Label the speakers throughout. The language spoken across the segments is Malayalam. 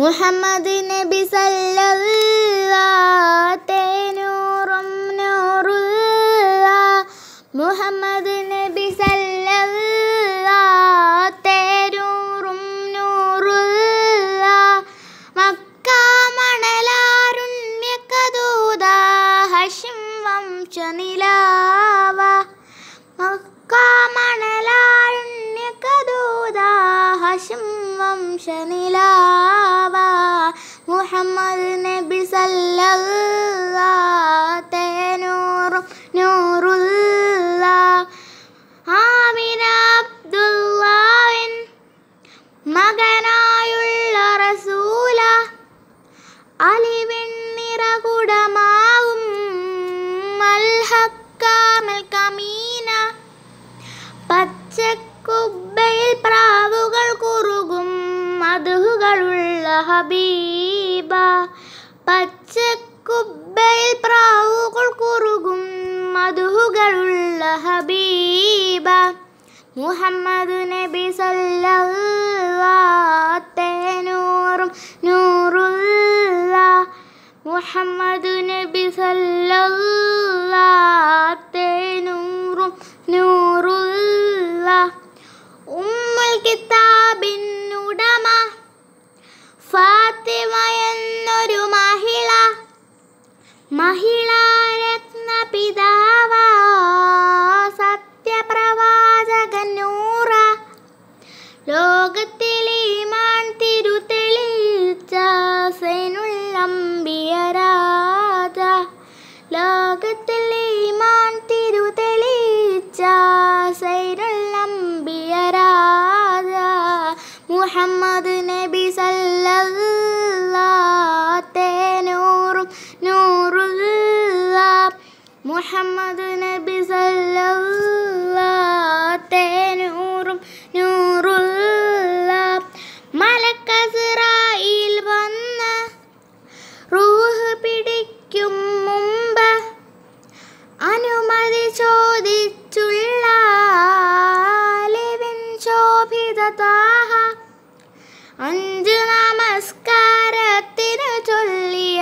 Speaker 1: മുഹമ്മദ് നബി സല്ലൂറും നൂറുള്ള മുഹമ്മദ് നബി സല്ലൂറും നൂറുള്ള മക്ക മണലാരുണ്യക്കദൂത ഹഷിം വംശനിലാവ മക്ക മണലാരുണ്യക്കദൂത ഹഷിം വംശനിലാവ മുഹമ്മദ് നബി സല്ലല്ലാത്തെ നൂറു റസൂല കമീന പച്ചക്കുബയിൽ പ്രാ മക്കളുള്ള ഹബീബ പച്ച കുബ്ബയിൽ പ്രാവുകൾ കുറുകും മധുഹുകളുള്ള ഹബീബ മുഹമ്മദ് നബി സല്ലൂറും നൂറുള്ള മുഹമ്മദ് നബി സല്ലല്ലാത്തെ നൂറും ഉമ്മൽ കിതാബിൻ ഫാത്തിമ എന്നൊരു മഹിള മഹിളാരത്ന പിതാവ സത്യപ്രവാചകൻ നൂറ ലോകത്തിലെ മാൻ തിരുതെളിച്ച സൈനുള്ളംബിയരാജ ലോകത്തിലെ മാൻ തിരുതെളിച്ച സൈനുള്ളംബിയരാജ മുഹമ്മദ് മുഹമ്മദ് നബി സല്ലാത്തേ നൂറും നൂറുള്ള മലക്കസറായിൽ വന്ന റൂഹ് പിടിക്കും മുമ്പ് അനുമതി ചോദിച്ചുള്ള ലിവിൻ ശോഭിത താഹ അഞ്ച് നമസ്കാരത്തിന് ചൊല്ലിയ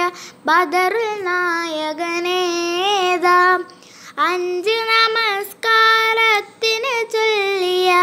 Speaker 1: ബദറുൽ നായകനെ അഞ്ച് നമസ്കാരത്തിന് ചൊല്ലിയ